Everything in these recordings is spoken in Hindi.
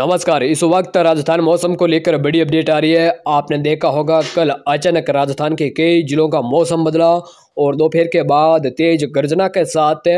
नमस्कार इस वक्त राजस्थान मौसम को लेकर बड़ी अपडेट आ रही है आपने देखा होगा कल अचानक राजस्थान के कई जिलों का मौसम बदला और दोपहर के बाद तेज गर्जना के साथ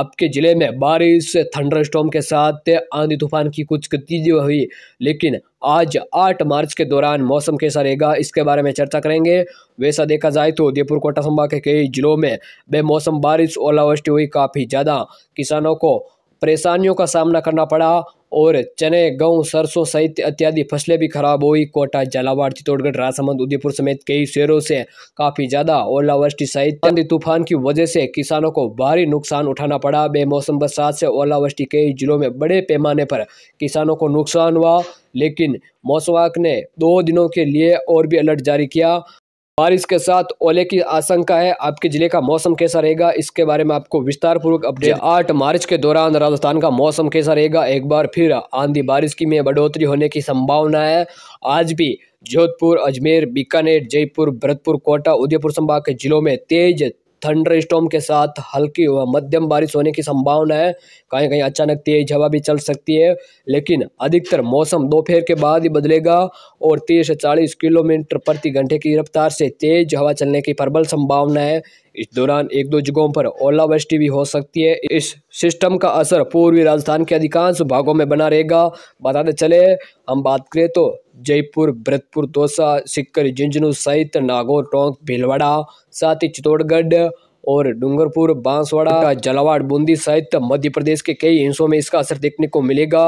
आपके ज़िले में बारिश थंडर स्टॉम के साथ आंधी तूफान की कुछ गतिविधि हुई लेकिन आज 8 मार्च के दौरान मौसम कैसा रहेगा इसके बारे में चर्चा करेंगे वैसा देखा जाए तो उदयपुर कोटा संभाग के कई जिलों में बेमौसम बारिश ओलावृष्टि हुई काफ़ी ज़्यादा किसानों को परेशानियों का सामना करना पड़ा और चने गेहूं सरसों सहित इत्यादि फसलें भी खराब हुई कोटा झालावाड़ चित्तौड़गढ़ राजसमंद उदयपुर समेत कई शहरों से काफ़ी ज़्यादा ओलावृष्टि सहित आंधी तूफान की वजह से किसानों को भारी नुकसान उठाना पड़ा बेमौसम बरसात से ओलावृष्टि कई जिलों में बड़े पैमाने पर किसानों को नुकसान हुआ लेकिन मौसम ने दो दिनों के लिए और भी अलर्ट जारी किया बारिश के साथ ओले की आशंका है आपके जिले का मौसम कैसा रहेगा इसके बारे में आपको विस्तार पूर्वक अपडेट आठ मार्च के दौरान राजस्थान का मौसम कैसा रहेगा एक बार फिर आंधी बारिश की में बढ़ोतरी होने की संभावना है आज भी जोधपुर अजमेर बीकानेर जयपुर भरतपुर कोटा उदयपुर संभाग के जिलों में तेज थंडर स्टॉम के साथ हल्की व मध्यम बारिश होने की संभावना है कहीं कहीं अचानक तेज हवा भी चल सकती है लेकिन अधिकतर मौसम दोपहर के बाद ही बदलेगा और तीस से चालीस किलोमीटर प्रति घंटे की रफ्तार से तेज हवा चलने की प्रबल संभावना है इस दौरान एक दो जगहों पर ओलावृष्टि भी हो सकती है इस सिस्टम का असर पूर्वी राजस्थान के अधिकांश भागों में बना रहेगा बताते चले हम बात करें तो जयपुर भरतपुर दौसा सिक्कर झुंझुनू सहित नागौर टोंक भीलवाड़ा साथ ही चित्तौड़गढ़ और डूंगरपुर बांसवाड़ा जलावाड़ बूंदी सहित मध्य प्रदेश के कई हिस्सों में इसका असर देखने को मिलेगा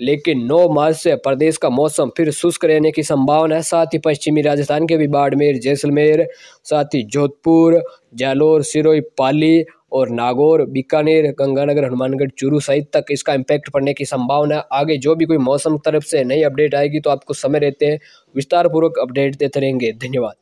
लेकिन 9 मार्च से प्रदेश का मौसम फिर शुष्क रहने की संभावना है साथ ही पश्चिमी राजस्थान के भी बाड़मेर जैसलमेर साथ ही जोधपुर जालोर सिरोई पाली और नागौर बीकानेर गंगानगर हनुमानगढ़ चूरू सहित तक इसका इम्पैक्ट पड़ने की संभावना है आगे जो भी कोई मौसम तरफ से नई अपडेट आएगी तो आपको समय रहते विस्तारपूर्वक अपडेट देते रहेंगे धन्यवाद